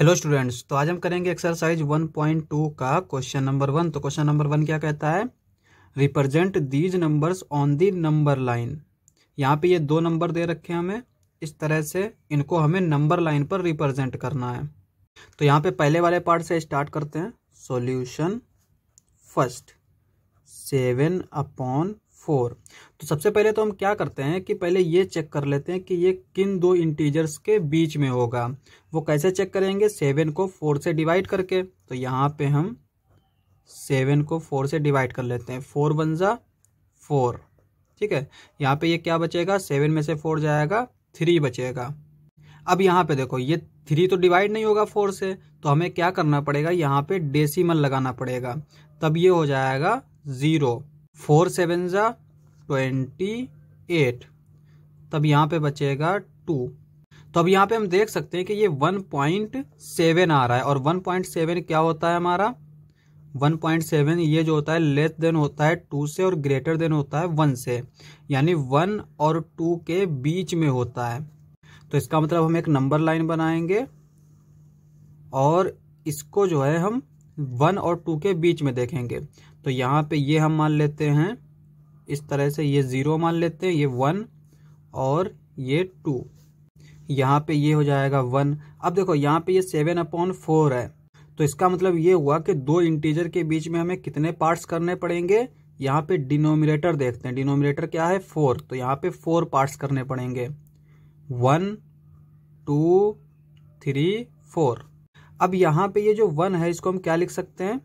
hello students तो आज हम करेंगे एक्सरसाइज 1.2 का क्वेश्चन नंबर वन तो क्वेश्चन नंबर वन क्या कहता है represent these numbers on the number line यहाँ पे ये दो नंबर दे रखे हैं हमें इस तरह से इनको हमें नंबर लाइन पर रिप्रेजेंट करना है तो यहाँ पे पहले वाले पार्ट से स्टार्ट करते हैं solution first seven upon four तो सबसे पहले तो हम क्या करते हैं कि पहले ये चेक कर लेते हैं कि ये किन दो इंटीजर्स के बीच में होगा वो कैसे चेक करेंगे सेवन को फोर से डिवाइड करके तो यहाँ पे हम सेवन को फोर से डिवाइड कर लेते हैं फोर वन ज़ा फोर ठीक है यहाँ पे ये क्या बचेगा सेवन में से फोर जाएगा थ्री बचेगा अब यहाँ पे देखो ये थ्री तो डिवाइड नहीं होगा फोर से तो हमें क्या करना पड़ेगा यहाँ पे डेसीमल लगाना पड़ेगा तब ये हो जाएगा ज़ीरो फोर सेवन ज़ा ट्वेंटी एट तब यहाँ पे बचेगा टू तो अब यहाँ पे हम देख सकते हैं कि ये वन पॉइंट सेवन आ रहा है और वन पॉइंट सेवन क्या होता है हमारा वन पॉइंट सेवन ये जो होता है लेस देन होता है टू से और ग्रेटर देन होता है वन से यानी वन और टू के बीच में होता है तो इसका मतलब हम एक नंबर लाइन बनाएंगे और इसको जो है हम वन और टू के बीच में देखेंगे तो यहाँ पे ये हम मान लेते हैं इस तरह से ये ज़ीरो मान लेते हैं ये वन और ये टू यहाँ पे ये हो जाएगा वन अब देखो यहाँ पे ये सेवन अपॉन फोर है तो इसका मतलब ये हुआ कि दो इंटीजर के बीच में हमें कितने पार्ट्स करने पड़ेंगे यहाँ पे डिनोमिनेटर देखते हैं डिनोमिनेटर क्या है फोर तो यहाँ पे फोर पार्ट्स करने पड़ेंगे वन टू थ्री फोर अब यहाँ पे ये जो वन है इसको हम क्या लिख सकते हैं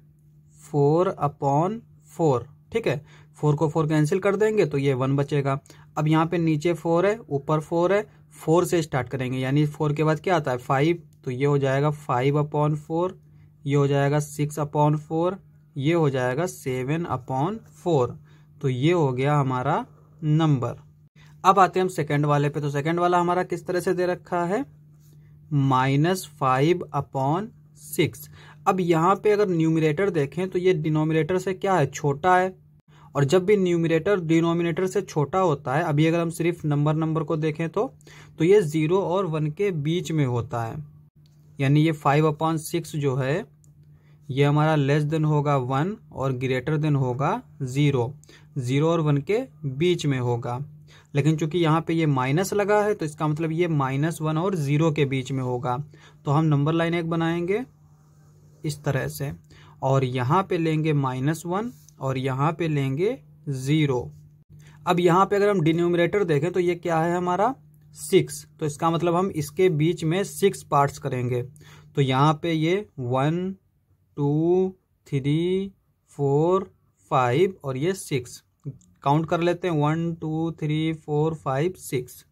फोर अपॉन फोर ठीक है फोर को फोर कैंसिल कर देंगे तो ये वन बचेगा अब यहाँ पे नीचे फोर है ऊपर फोर है फोर से स्टार्ट करेंगे यानी फोर के बाद क्या आता है फाइव तो ये हो जाएगा फाइव अपॉन फोर ये हो जाएगा सिक्स अपॉन फोर ये हो जाएगा सेवन अपॉन फोर तो ये हो गया हमारा नंबर अब आते हैं हम सेकेंड वाले पे तो सेकेंड वाला हमारा किस तरह से दे रखा है माइनस फाइव अपॉन सिक्स अब यहाँ पे अगर न्यूमिनेटर देखें तो ये डिनोमिनेटर से क्या है छोटा है और जब भी न्यूमिनेटर डिनोमिनेटर से छोटा होता है अभी अगर हम सिर्फ नंबर नंबर को देखें तो तो ये ज़ीरो और वन के बीच में होता है यानी ये फाइव अपॉन सिक्स जो है ये हमारा लेस देन होगा वन और ग्रेटर देन होगा ज़ीरो ज़ीरो और वन के बीच में होगा लेकिन चूंकि यहाँ पे ये माइनस लगा है तो इसका मतलब ये माइनस वन और ज़ीरो के बीच में होगा तो हम नंबर लाइन एक बनाएंगे इस तरह से और यहाँ पे लेंगे माइनस वन और यहाँ पे लेंगे ज़ीरो अब यहाँ पे अगर हम डिनोमिनेटर देखें तो ये क्या है हमारा सिक्स तो इसका मतलब हम इसके बीच में सिक्स पार्ट्स करेंगे तो यहाँ पे ये one two three four five और ये सिक्स काउंट कर लेते हैं one two three four five six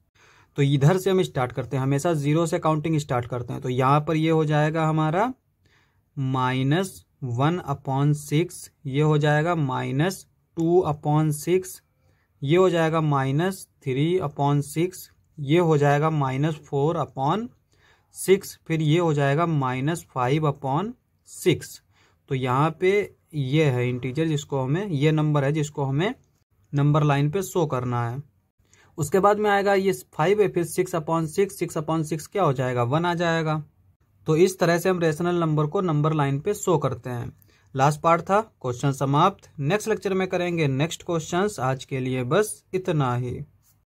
तो इधर से हम स्टार्ट करते हैं हमेशा जीरो से काउंटिंग स्टार्ट करते हैं तो यहाँ पर ये हो जाएगा हमारा माइनस वन अपॉन सिक्स ये हो जाएगा माइनस टू अपॉन सिक्स ये हो जाएगा माइनस थ्री अपॉन सिक्स ये हो जाएगा माइनस फोर अपॉन सिक्स फिर ये हो जाएगा माइनस फाइव अपॉन सिक्स तो यहाँ पे ये है इंटीजर जिसको हमें ये नंबर है जिसको हमें नंबर लाइन पे शो करना है उसके बाद में आएगा ये फाइव है फिर six upon six six upon six क्या हो जाएगा वन आ जाएगा तो इस तरह से हम रेशनल नंबर को नंबर लाइन पे शो करते हैं लास्ट पार्ट था क्वेश्चन समाप्त नेक्स्ट लेक्चर में करेंगे नेक्स्ट क्वेश्चंस आज के लिए बस इतना ही